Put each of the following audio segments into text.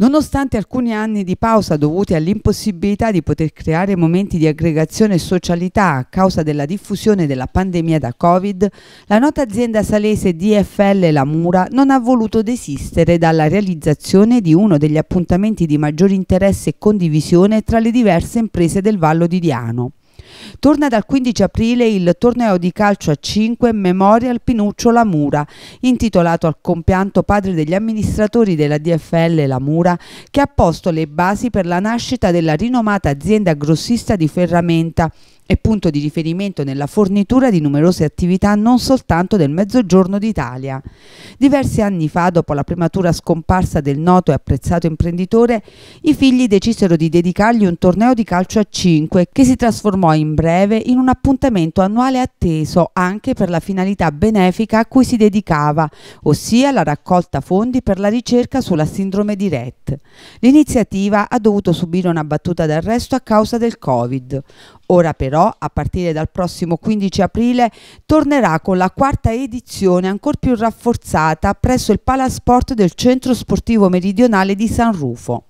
Nonostante alcuni anni di pausa dovuti all'impossibilità di poter creare momenti di aggregazione e socialità a causa della diffusione della pandemia da Covid, la nota azienda salese DFL La Mura non ha voluto desistere dalla realizzazione di uno degli appuntamenti di maggior interesse e condivisione tra le diverse imprese del Vallo di Diano. Torna dal 15 aprile il torneo di calcio a 5 Memorial Pinuccio Lamura, intitolato al compianto padre degli amministratori della DFL Lamura, che ha posto le basi per la nascita della rinomata azienda grossista di ferramenta e punto di riferimento nella fornitura di numerose attività non soltanto del Mezzogiorno d'Italia. Diversi anni fa, dopo la prematura scomparsa del noto e apprezzato imprenditore, i figli decisero di dedicargli un torneo di calcio a 5 che si trasformò in in breve in un appuntamento annuale atteso anche per la finalità benefica a cui si dedicava, ossia la raccolta fondi per la ricerca sulla sindrome di Rett. L'iniziativa ha dovuto subire una battuta d'arresto a causa del Covid. Ora però, a partire dal prossimo 15 aprile, tornerà con la quarta edizione ancora più rafforzata presso il Palasport del Centro Sportivo Meridionale di San Rufo.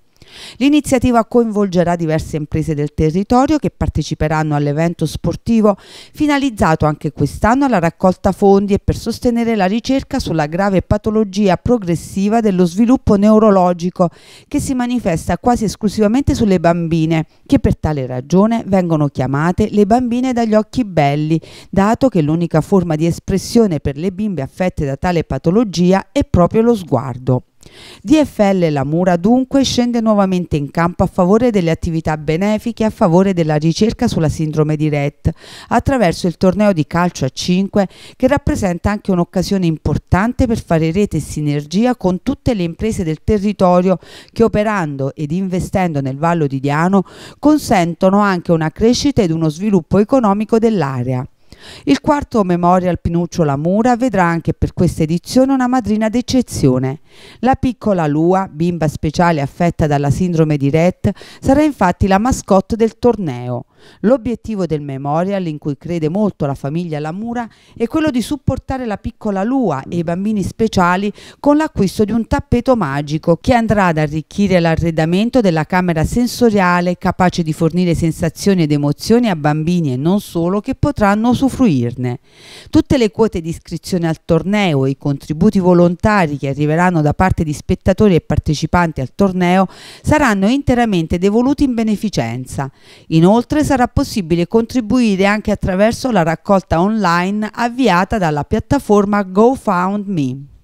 L'iniziativa coinvolgerà diverse imprese del territorio che parteciperanno all'evento sportivo finalizzato anche quest'anno alla raccolta fondi e per sostenere la ricerca sulla grave patologia progressiva dello sviluppo neurologico che si manifesta quasi esclusivamente sulle bambine, che per tale ragione vengono chiamate le bambine dagli occhi belli, dato che l'unica forma di espressione per le bimbe affette da tale patologia è proprio lo sguardo. DFL Lamura dunque scende nuovamente in campo a favore delle attività benefiche e a favore della ricerca sulla sindrome di Rett attraverso il torneo di calcio a 5 che rappresenta anche un'occasione importante per fare rete e sinergia con tutte le imprese del territorio che operando ed investendo nel Vallo di Diano consentono anche una crescita ed uno sviluppo economico dell'area. Il quarto Memorial Pinuccio Lamura vedrà anche per questa edizione una madrina d'eccezione. La piccola Lua, bimba speciale affetta dalla sindrome di Rett, sarà infatti la mascotte del torneo. L'obiettivo del Memorial, in cui crede molto la famiglia Lamura, è quello di supportare la piccola Lua e i bambini speciali con l'acquisto di un tappeto magico che andrà ad arricchire l'arredamento della camera sensoriale capace di fornire sensazioni ed emozioni a bambini e non solo che potranno usufruirne. Tutte le quote di iscrizione al torneo e i contributi volontari che arriveranno all'anno da parte di spettatori e partecipanti al torneo saranno interamente devoluti in beneficenza. Inoltre sarà possibile contribuire anche attraverso la raccolta online avviata dalla piattaforma GoFoundMe.